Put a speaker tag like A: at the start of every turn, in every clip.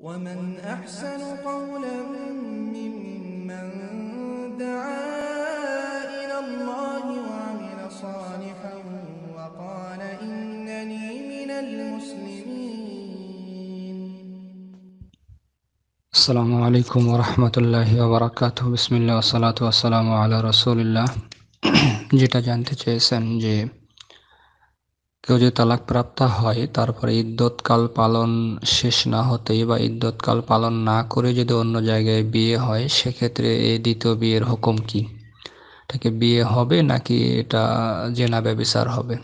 A: ومن أحسن قولا ممن دعا إلى الله وعمل صالحا وقال إنني من المسلمين السلام عليكم ورحمة الله وبركاته بسم الله والصلاة والسلام على رسول الله جيتا جانتي جيسن جيب কেউ যদি প্রাপ্ত হয় তারপরে ইদ্যৎকাল পালন শেষ না হতেই বা ইদ্যৎকাল পালন না করে যদি অন্য জায়গায় বিয়ে হয় সেক্ষেত্রে এই দ্বিতীয় বিয়ের হুকুম কি এটাকে বিয়ে হবে নাকি এটা জেনা ব্যবিচার হবে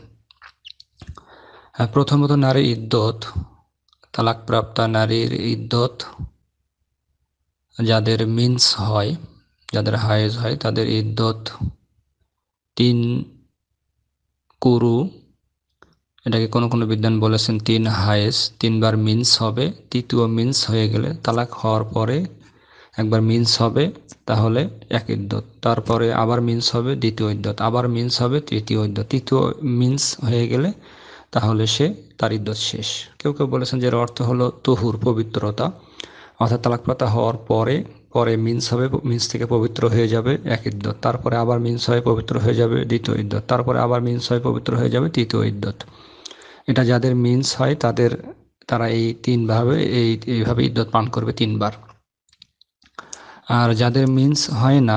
A: হ্যাঁ, প্রথমত নারী ইদ্যত তালাকপ্রাপ্তা নারীর ইদ্যত যাদের মিন্স হয় যাদের হায়েজ হয় তাদের ইদ্যত তিন কুরু এটাকে কোনো কোনো বিদ্যান বলেছেন তিন হায়েস তিনবার মিন্স হবে তৃতীয় মিন্স হয়ে গেলে তালাক হওয়ার পরে একবার মিন্স হবে তাহলে এক ইদ্যত তারপরে আবার মিন্স হবে দ্বিতীয় ইদ্যত আবার মিন্স হবে তৃতীয় ইদ্যত তৃতীয় মিন্স হয়ে গেলে তাহলে সে তার ইদ্যত শেষ কেউ কেউ বলেছেন যে অর্থ হলো তহুর পবিত্রতা অর্থাৎ তালাক পাতা হওয়ার পরে পরে মিন্স হবে মিন্স থেকে পবিত্র হয়ে যাবে এক ইদ্যত তারপরে আবার মিন্স হয়ে পবিত্র হয়ে যাবে দ্বিতীয় ইদ্যত তারপরে আবার মিন্স হয়ে পবিত্র হয়ে যাবে তৃতীয় ইদ্যত এটা যাদের মিন্স হয় তাদের তারা এই তিনভাবে এই এইভাবে ইদ্যত পান করবে তিনবার আর যাদের মিন্স হয় না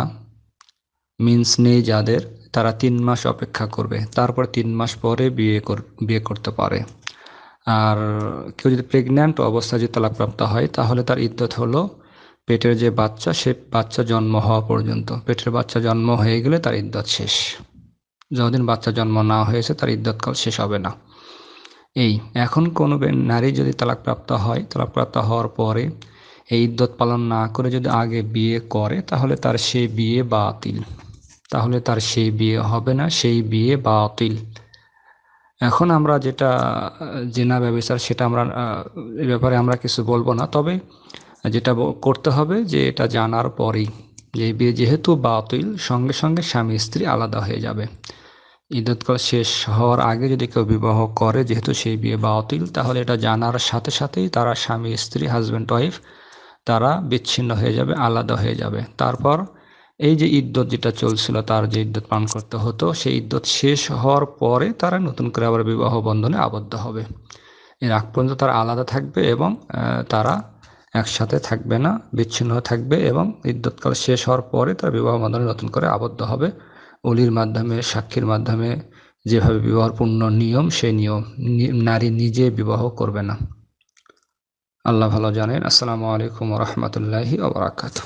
A: মিন্স নেই যাদের তারা তিন মাস অপেক্ষা করবে তারপর তিন মাস পরে বিয়ে কর বিয়ে করতে পারে আর কেউ যদি প্রেগন্যান্ট অবস্থায় যদি তালাকপ্রাপ্ত হয় তাহলে তার ইদ্যত হলো পেটের যে বাচ্চা সে বাচ্চা জন্ম হওয়া পর্যন্ত পেটের বাচ্চা জন্ম হয়ে গেলে তার ইদ্যত শেষ যতদিন বাচ্চা জন্ম না হয়েছে তার ইদ্যৎকাল শেষ হবে না এই এখন কোনো নারী যদি তালাকপ্রাপ্ত হয় তালাকপ্রাপ্ত হওয়ার পরে এই ইদ্যত পালন না করে যদি আগে বিয়ে করে তাহলে তার সে বিয়ে বাতিল তাহলে তার সেই বিয়ে হবে না সেই বিয়ে বাতিল এখন আমরা যেটা জেনা ব্যবসার সেটা আমরা এ ব্যাপারে আমরা কিছু বলবো না তবে যেটা করতে হবে যে এটা জানার পরেই যে বিয়ে যেহেতু বাতিল সঙ্গে সঙ্গে স্বামী স্ত্রী আলাদা হয়ে যাবে ইদ্যৎকাল শেষ হওয়ার আগে যদি কেউ বিবাহ করে যেহেতু সেই বিয়ে বাতিল তাহলে এটা জানার সাথে সাথেই তারা স্বামী স্ত্রী হাজব্যান্ড ওয়াইফ তারা বিচ্ছিন্ন হয়ে যাবে আলাদা হয়ে যাবে তারপর এই যে ইদ্যত যেটা চলছিল তার যে ইদ্যত পালন করতে হতো সেই ইদ্যত শেষ হওয়ার পরে তারা নতুন করে আবার বিবাহ বন্ধনে আবদ্ধ হবে এর আগ পর্যন্ত তারা আলাদা থাকবে এবং তারা একসাথে থাকবে না বিচ্ছিন্ন থাকবে এবং ঈদ্যৎকাল শেষ হওয়ার পরে তারা বিবাহ বন্ধনে নতুন করে আবদ্ধ হবে অলির মাধ্যমে সাক্ষীর মাধ্যমে যেভাবে বিবাহপূর্ণ নিয়ম সেই নিয়ম নারী নিজে বিবাহ করবে না আল্লাহ ভালো জানেন আসসালামু আলাইকুম রহমতুল্লাহি ওবরাকাতু